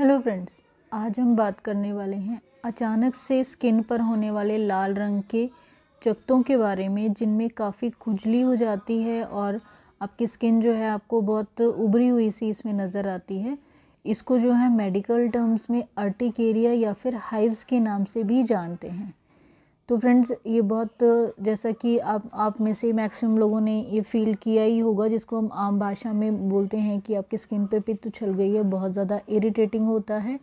hello friends आज हम बात करने वाले हैं अचानक से स्किन पर होने वाले लाल रंग के चकतों के बारे में जिनमें काफ़ी खुजली हो जाती है और आपकी स्किन जो है आपको बहुत उभरी हुई सी इसमें नज़र आती है इसको जो है मेडिकल टर्म्स में अर्टिकेरिया या फिर हाइव्स के नाम से भी जानते हैं तो फ्रेंड्स ये बहुत जैसा कि आप आप में से मैक्सिमम लोगों ने ये फील किया ही होगा जिसको हम आम भाषा में बोलते हैं कि आपकी स्किन पे पित्त तो छल गई है बहुत ज़्यादा इरिटेटिंग होता है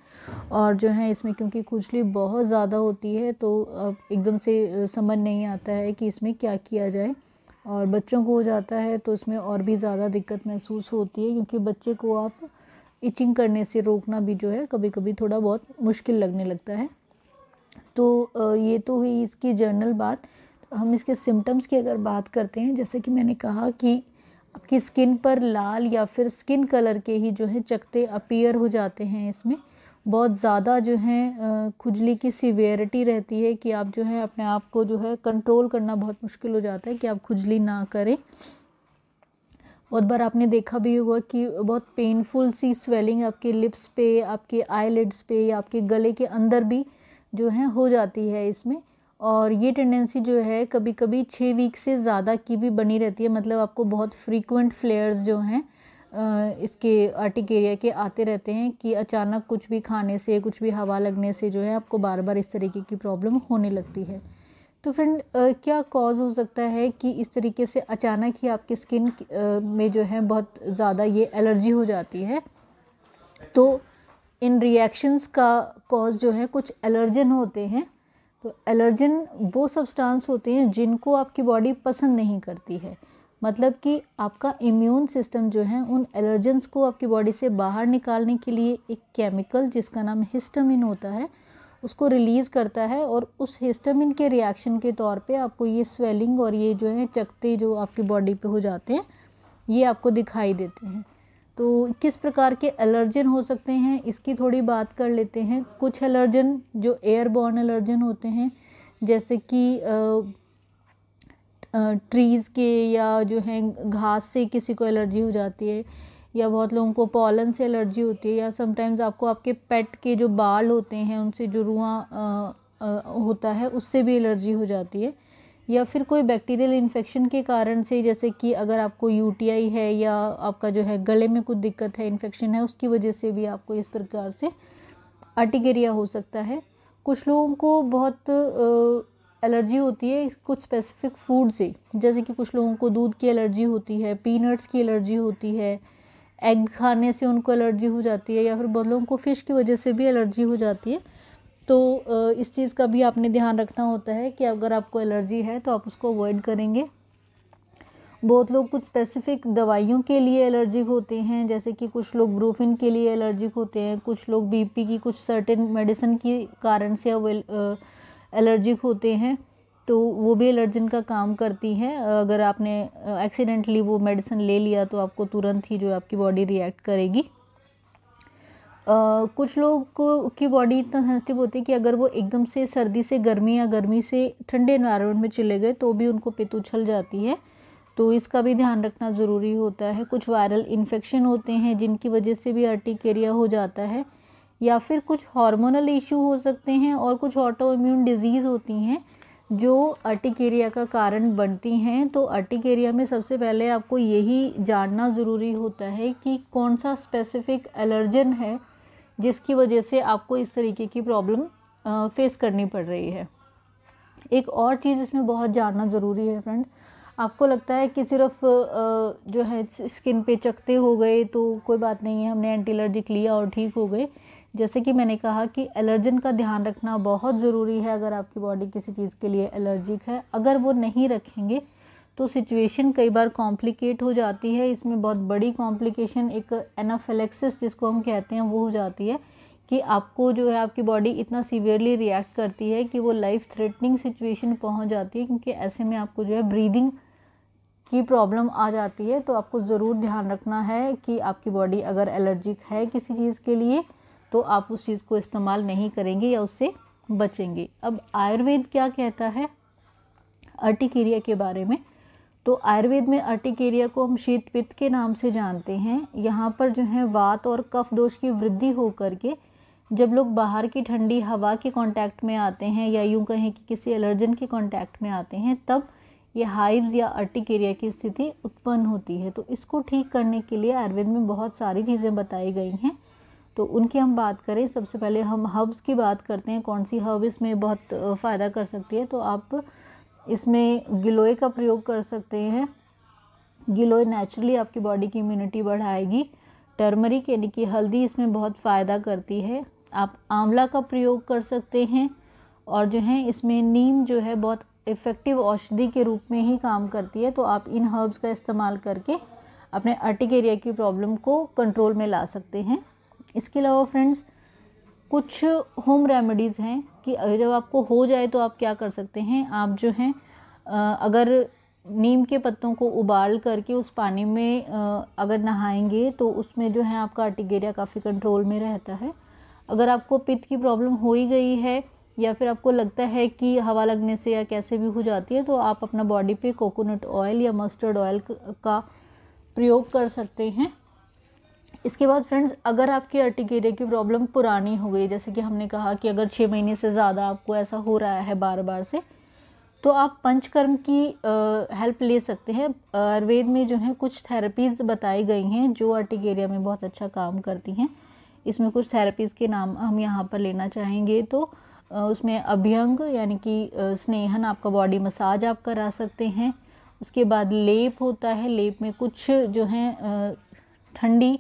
और जो है इसमें क्योंकि खुजली बहुत ज़्यादा होती है तो अब एकदम से समझ नहीं आता है कि इसमें क्या किया जाए और बच्चों को हो जाता है तो इसमें और भी ज़्यादा दिक्कत महसूस होती है क्योंकि बच्चे को आप इचिंग करने से रोकना भी जो है कभी कभी थोड़ा बहुत मुश्किल लगने लगता है तो ये तो हुई इसकी जर्नल बात हम इसके सिम्टम्स की अगर बात करते हैं जैसे कि मैंने कहा कि आपकी स्किन पर लाल या फिर स्किन कलर के ही जो है चकते अपीयर हो जाते हैं इसमें बहुत ज़्यादा जो है खुजली की सीवियरिटी रहती है कि आप जो है अपने आप को जो है कंट्रोल करना बहुत मुश्किल हो जाता है कि आप खुजली ना करें बहुत बार आपने देखा भी होगा कि बहुत पेनफुल सी स्वेलिंग आपके लिप्स पे आपके आईलिड्स पे या आपके गले के अंदर भी जो है हो जाती है इसमें और ये टेंडेंसी जो है कभी कभी छः वीक से ज़्यादा की भी बनी रहती है मतलब आपको बहुत फ्रीक्वेंट फ्लेयर्स जो हैं इसके आर्टिक एरिया के आते रहते हैं कि अचानक कुछ भी खाने से कुछ भी हवा लगने से जो है आपको बार बार इस तरीके की प्रॉब्लम होने लगती है तो फ्रेंड क्या कॉज़ हो सकता है कि इस तरीके से अचानक ही आपकी स्किन में जो है बहुत ज़्यादा ये एलर्जी हो जाती है तो इन रिएक्शंस का कॉज जो है कुछ एलर्जन होते हैं तो एलर्जन वो सब्सटेंस होते हैं जिनको आपकी बॉडी पसंद नहीं करती है मतलब कि आपका इम्यून सिस्टम जो है उन एलर्जेंस को आपकी बॉडी से बाहर निकालने के लिए एक केमिकल जिसका नाम हिस्टामिन होता है उसको रिलीज़ करता है और उस हिस्टामिन के रिएक्शन के तौर पे आपको ये स्वेलिंग और ये जो है चकते जो आपकी बॉडी पे हो जाते हैं ये आपको दिखाई देते हैं तो किस प्रकार के एलर्जन हो सकते हैं इसकी थोड़ी बात कर लेते हैं कुछ एलर्जन जो एयरबॉर्न एलर्जन होते हैं जैसे कि ट्रीज़ के या जो है घास से किसी को एलर्जी हो जाती है या बहुत लोगों को पॉलन से एलर्जी होती है या समटाइम्स आपको आपके पेट के जो बाल होते हैं उनसे जो रुआ होता है उससे भी एलर्जी हो जाती है या फिर कोई बैक्टीरियल इन्फेक्शन के कारण से जैसे कि अगर आपको यूटीआई है या आपका जो है गले में कुछ दिक्कत है इन्फेक्शन है उसकी वजह से भी आपको इस प्रकार से आर्टिगेरिया हो सकता है कुछ लोगों को बहुत एलर्जी होती है कुछ स्पेसिफिक फूड से जैसे कि कुछ लोगों को दूध की एलर्जी होती है पीनट्स की एलर्जी होती है एग खाने से उनको एलर्जी हो जाती है या फिर बहुत लोगों को फ़िश की वजह से भी एलर्जी हो जाती है तो इस चीज़ का भी आपने ध्यान रखना होता है कि अगर आपको एलर्जी है तो आप उसको अवॉइड करेंगे बहुत लोग कुछ स्पेसिफ़िक दवाइयों के लिए एलर्जिक होते हैं जैसे कि कुछ लोग ब्रूफिन के लिए एलर्जिक होते हैं कुछ लोग बीपी की कुछ सर्टेन मेडिसिन के कारण से एलर्जिक होते हैं तो वो भी एलर्जन का काम करती हैं अगर आपने एक्सीडेंटली वो मेडिसिन ले लिया तो आपको तुरंत ही जो आपकी बॉडी रिएक्ट करेगी कुछ लोग को की बॉडी इतना सेंसिटिव होती है कि अगर वो एकदम से सर्दी से गर्मी या गर्मी से ठंडे इन्वायरमेंट में चले गए तो भी उनको पित उछल जाती है तो इसका भी ध्यान रखना ज़रूरी होता है कुछ वायरल इन्फेक्शन होते हैं जिनकी वजह से भी अर्टिकेरिया हो जाता है या फिर कुछ हार्मोनल इशू हो सकते हैं और कुछ ऑटो इम्यून डिजीज़ होती हैं जो अर्टिकेरिया का कारण बनती हैं तो अर्टिकेरिया में सबसे पहले आपको यही जानना ज़रूरी होता है कि कौन सा स्पेसिफ़िक एलर्जन है जिसकी वजह से आपको इस तरीके की प्रॉब्लम फेस करनी पड़ रही है एक और चीज़ इसमें बहुत जानना ज़रूरी है फ्रेंड आपको लगता है कि सिर्फ जो है स्किन पे चकते हो गए तो कोई बात नहीं है हमने एंटी एलर्जिक लिया और ठीक हो गए जैसे कि मैंने कहा कि एलर्जन का ध्यान रखना बहुत ज़रूरी है अगर आपकी बॉडी किसी चीज़ के लिए एलर्जिक है अगर वो नहीं रखेंगे तो सिचुएशन कई बार कॉम्प्लिकेट हो जाती है इसमें बहुत बड़ी कॉम्प्लिकेशन एक एनाफेलेक्सिस जिसको हम कहते हैं वो हो जाती है कि आपको जो है आपकी बॉडी इतना सीवियरली रिएक्ट करती है कि वो लाइफ थ्रेटनिंग सिचुएशन पहुंच जाती है क्योंकि ऐसे में आपको जो है ब्रीदिंग की प्रॉब्लम आ जाती है तो आपको ज़रूर ध्यान रखना है कि आपकी बॉडी अगर एलर्जिक है किसी चीज़ के लिए तो आप उस चीज़ को इस्तेमाल नहीं करेंगे या उससे बचेंगे अब आयुर्वेद क्या कहता है अर्टिक्रिया के बारे में तो आयुर्वेद में अर्टिकेरिया को हम शीत पित्त के नाम से जानते हैं यहाँ पर जो है वात और कफ दोष की वृद्धि हो करके जब लोग बाहर की ठंडी हवा के कांटेक्ट में आते हैं या यूँ कहें कि किसी एलर्जन के कांटेक्ट में आते हैं तब ये हाइव्स या अर्टिकेरिया की स्थिति उत्पन्न होती है तो इसको ठीक करने के लिए आयुर्वेद में बहुत सारी चीज़ें बताई गई हैं तो उनकी हम बात करें सबसे पहले हम हर्ब्स की बात करते हैं कौन सी हर्ब इसमें बहुत फ़ायदा कर सकती है तो आप इसमें गिलोय का प्रयोग कर सकते हैं गिलोय नेचुरली आपकी बॉडी की इम्यूनिटी बढ़ाएगी टर्मरिक यानी कि हल्दी इसमें बहुत फ़ायदा करती है आप आंवला का प्रयोग कर सकते हैं और जो है इसमें नीम जो है बहुत इफ़ेक्टिव औषधि के रूप में ही काम करती है तो आप इन हर्ब्स का इस्तेमाल करके अपने अर्टिक एरिया की प्रॉब्लम को कंट्रोल में ला सकते हैं इसके अलावा फ्रेंड्स कुछ होम रेमेडीज़ हैं कि जब आपको हो जाए तो आप क्या कर सकते हैं आप जो हैं अगर नीम के पत्तों को उबाल करके उस पानी में अगर नहाएंगे तो उसमें जो है आपका अर्टिगेरिया काफ़ी कंट्रोल में रहता है अगर आपको पित्त की प्रॉब्लम हो ही गई है या फिर आपको लगता है कि हवा लगने से या कैसे भी हो जाती है तो आप अपना बॉडी पे कोकोनट ऑयल या मस्टर्ड ऑयल का प्रयोग कर सकते हैं इसके बाद फ्रेंड्स अगर आपकी अर्टिकेरिया की प्रॉब्लम पुरानी हो गई जैसे कि हमने कहा कि अगर छः महीने से ज़्यादा आपको ऐसा हो रहा है बार बार से तो आप पंचकर्म की आ, हेल्प ले सकते हैं आयुर्वेद में जो है कुछ थेरेपीज़ बताई गई हैं जो अर्टिकेरिया में बहुत अच्छा काम करती हैं इसमें कुछ थेरेपीज़ के नाम हम यहाँ पर लेना चाहेंगे तो आ, उसमें अभ्यंग यानी कि स्नेहन आपका बॉडी मसाज आप करा सकते हैं उसके बाद लेप होता है लेप में कुछ जो है ठंडी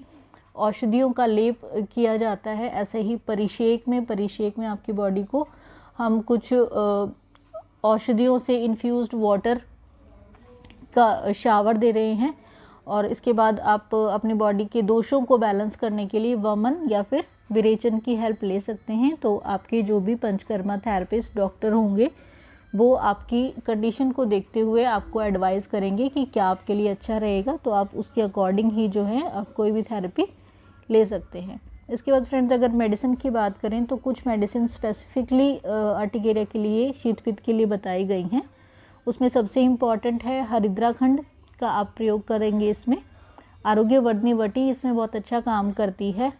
औषधियों का लेप किया जाता है ऐसे ही परिषेक में परिषेक में आपकी बॉडी को हम कुछ औषधियों से इन्फ्यूज़ वाटर का शावर दे रहे हैं और इसके बाद आप अपने बॉडी के दोषों को बैलेंस करने के लिए वमन या फिर विरेचन की हेल्प ले सकते हैं तो आपके जो भी पंचकर्मा थेरेपिस्ट डॉक्टर होंगे वो आपकी कंडीशन को देखते हुए आपको एडवाइस करेंगे कि क्या आपके लिए अच्छा रहेगा तो आप उसके अकॉर्डिंग ही जो है आप कोई भी थेरेपी ले सकते हैं इसके बाद फ्रेंड्स अगर मेडिसिन की बात करें तो कुछ मेडिसिन स्पेसिफिकली आर्टिकेरिया के लिए शीतपित के लिए बताई गई हैं उसमें सबसे इम्पॉर्टेंट है हरिद्राखंड का आप प्रयोग करेंगे इसमें आरोग्य वटी इसमें बहुत अच्छा काम करती है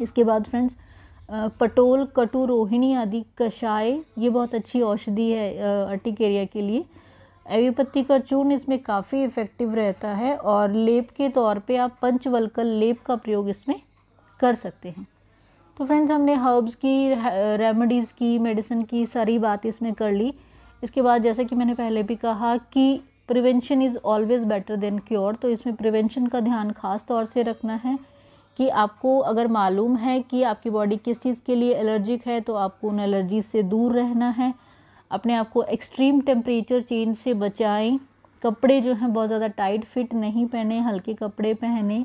इसके बाद फ्रेंड्स पटोल कटु रोहिणी आदि कषाय ये बहुत अच्छी औषधि है अर्टिकेरिया के लिए एवीपत्ती का चूर्ण इसमें काफ़ी इफ़ेक्टिव रहता है और लेप के तौर पे आप पंचवलकल लेप का प्रयोग इसमें कर सकते हैं तो फ्रेंड्स हमने हर्ब्स की रेमेडीज़ की मेडिसिन की सारी बात इसमें कर ली इसके बाद जैसा कि मैंने पहले भी कहा कि prevention is always better than cure तो इसमें प्रिवेंशन का ध्यान खास तौर से रखना है कि आपको अगर मालूम है कि आपकी बॉडी किस चीज़ के लिए एलर्जिक है तो आपको उन एलर्जी से दूर रहना है अपने आप को एक्सट्रीम टेम्परेचर चेंज से बचाएं कपड़े जो हैं बहुत ज़्यादा टाइट फिट नहीं पहने हल्के कपड़े पहने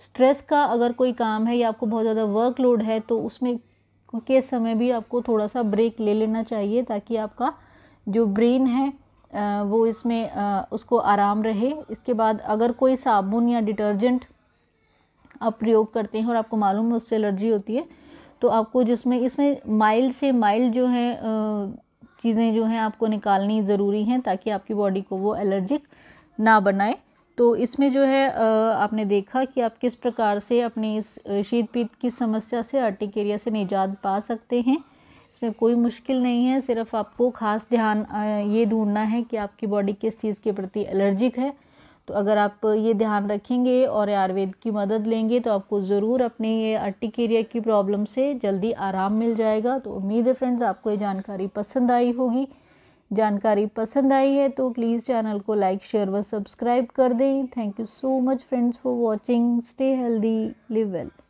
स्ट्रेस का अगर कोई काम है या आपको बहुत ज़्यादा वर्कलोड है तो उसमें के समय भी आपको थोड़ा सा ब्रेक ले लेना चाहिए ताकि आपका जो ब्रेन है वो इसमें उसको आराम रहे इसके बाद अगर कोई साबुन या डिटर्जेंट आप प्रयोग करते हैं और आपको मालूम है उससे एलर्जी होती है तो आपको जिसमें इसमें माइल्ड से माइल्ड जो है चीज़ें जो हैं आपको निकालनी ज़रूरी हैं ताकि आपकी बॉडी को वो एलर्जिक ना बनाए तो इसमें जो है आपने देखा कि आप किस प्रकार से अपनी इस पीत की समस्या से आर्टिकेरिया से निजात पा सकते हैं इसमें कोई मुश्किल नहीं है सिर्फ आपको ख़ास ध्यान ये ढूंढना है कि आपकी बॉडी किस चीज़ के प्रति एलर्जिक है तो अगर आप ये ध्यान रखेंगे और आयुर्वेद की मदद लेंगे तो आपको ज़रूर अपने ये अर्टिक एरिया की प्रॉब्लम से जल्दी आराम मिल जाएगा तो उम्मीद है फ्रेंड्स आपको ये जानकारी पसंद आई होगी जानकारी पसंद आई है तो प्लीज़ चैनल को लाइक शेयर व सब्सक्राइब कर दें thank you so much friends for watching stay healthy live well